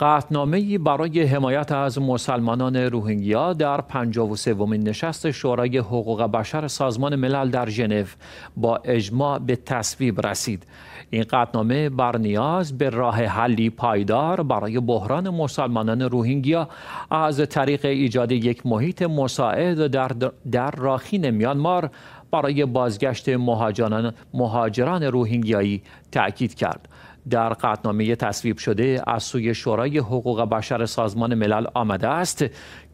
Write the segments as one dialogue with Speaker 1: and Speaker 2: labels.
Speaker 1: قطنامه برای حمایت از مسلمانان روهینگیا در 53 سومین نشست شورای حقوق بشر سازمان ملل در ژنو با اجماع به تصویب رسید. این قطنامه بر نیاز به راه حلی پایدار برای بحران مسلمانان روهینگیا از طریق ایجاد یک محیط مساعد در, در راخین میانمار برای بازگشت مهاجران, مهاجران روهینگیایی تأکید کرد. در قطنامه تصویب شده از سوی شورای حقوق بشر سازمان ملل آمده است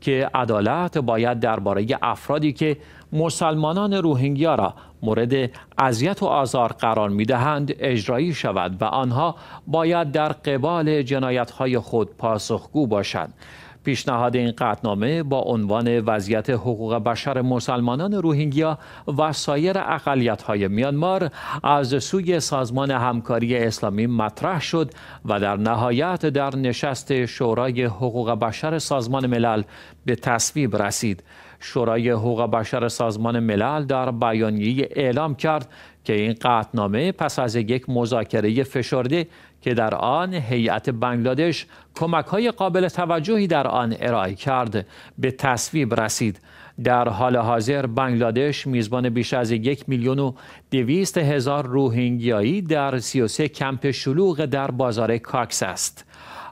Speaker 1: که عدالت باید درباره افرادی که مسلمانان روهینگیا را مورد اذیت و آزار قرار میدهند اجرایی شود و آنها باید در قبال جنایتهای خود پاسخگو باشند پیشنهاد این قطنامه با عنوان وضعیت حقوق بشر مسلمانان روهینگیا و سایر اقلیت‌های میانمار از سوی سازمان همکاری اسلامی مطرح شد و در نهایت در نشست شورای حقوق بشر سازمان ملل به تصویب رسید. شورای حقوق بشر سازمان ملل در بیانیه اعلام کرد که این قطنامه پس از یک مذاکره فشرده که در آن هیئت بنگلادش کمک های قابل توجهی در آن ارائه کرد به تصویب رسید در حال حاضر بنگلادش میزبان بیش از یک میلیون و دویست هزار روهینگیایی در سه کمپ شلوغ در بازار کاکس است.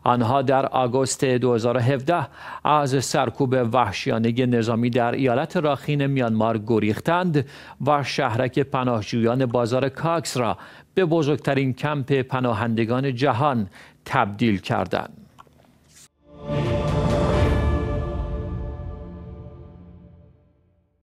Speaker 1: آنها در آگوست 2017 از سرکوب وحشیانه نظامی در ایالت راخین میانمار گریختند و شهرک پناهجویان بازار کاکس را به بزرگترین کمپ پناهندگان جهان تبدیل کردند.